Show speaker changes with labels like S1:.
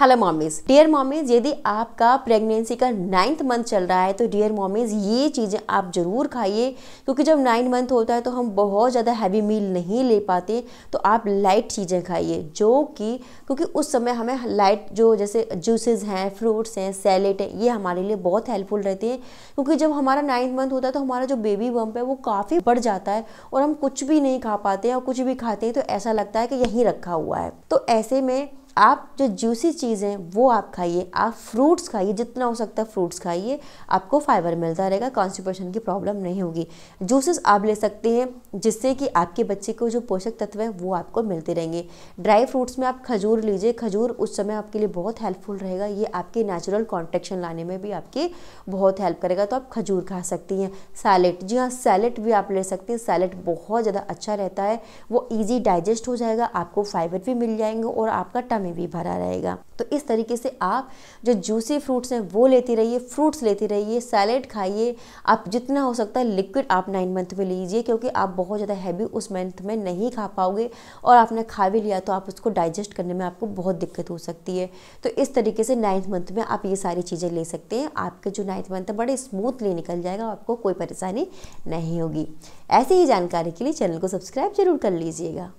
S1: hello mommies dear mommies यदि आपका pregnancy का नाइन्थ मंथ चल रहा है तो डियर मॉमीज ये चीज़ें आप ज़रूर खाइए क्योंकि जब नाइन मंथ होता है तो हम बहुत ज़्यादा हैवी मील नहीं ले पाते तो आप लाइट चीज़ें खाइए जो कि क्योंकि उस समय हमें लाइट जो जैसे जूसेस हैं फ्रूट्स हैं सैलेड हैं ये हमारे लिए बहुत हेल्पफुल रहते हैं क्योंकि जब हमारा नाइन्थ मंथ होता है तो हमारा जो बेबी बम्प है वो काफ़ी बढ़ जाता है और हम कुछ भी नहीं खा पाते हैं और कुछ भी खाते हैं तो ऐसा लगता है कि यहीं रखा हुआ है तो ऐसे में आप जो जूसी चीज़ें वो आप खाइए आप फ्रूट्स खाइए जितना हो सकता है फ्रूट्स खाइए आपको फाइबर मिलता रहेगा कॉन्स्टिपेशन की प्रॉब्लम नहीं होगी जूसेस आप ले सकते हैं जिससे कि आपके बच्चे को जो पोषक तत्व है वो आपको मिलते रहेंगे ड्राई फ्रूट्स में आप खजूर लीजिए खजूर उस समय आपके लिए बहुत हेल्पफुल रहेगा ये आपके नेचुरल कॉन्ट्रेक्शन लाने में भी आपकी बहुत हेल्प करेगा तो आप खजूर खा सकती हैं सैलेट जी हाँ सैलेट भी आप ले सकते हैं सैलेट बहुत ज़्यादा अच्छा रहता है वो ईजी डाइजेस्ट हो जाएगा आपको फाइबर भी मिल जाएंगे और आपका टम में भी भरा रहेगा तो इस तरीके से आप जो जूसी फ्रूट्स हैं वो लेती रहिए फ्रूट्स लेती रहिए सैलेड खाइए आप जितना हो सकता है लिक्विड आप नाइन मंथ में लीजिए क्योंकि आप बहुत ज़्यादा हैवी उस मंथ में नहीं खा पाओगे और आपने खा भी लिया तो आप उसको डाइजेस्ट करने में आपको बहुत दिक्कत हो सकती है तो इस तरीके से नाइन्थ मंथ में आप ये सारी चीज़ें ले सकते हैं आपके जो नाइन्थ मंथ है बड़े स्मूथली निकल जाएगा आपको कोई परेशानी नहीं होगी ऐसी ही जानकारी के लिए चैनल को सब्सक्राइब जरूर कर लीजिएगा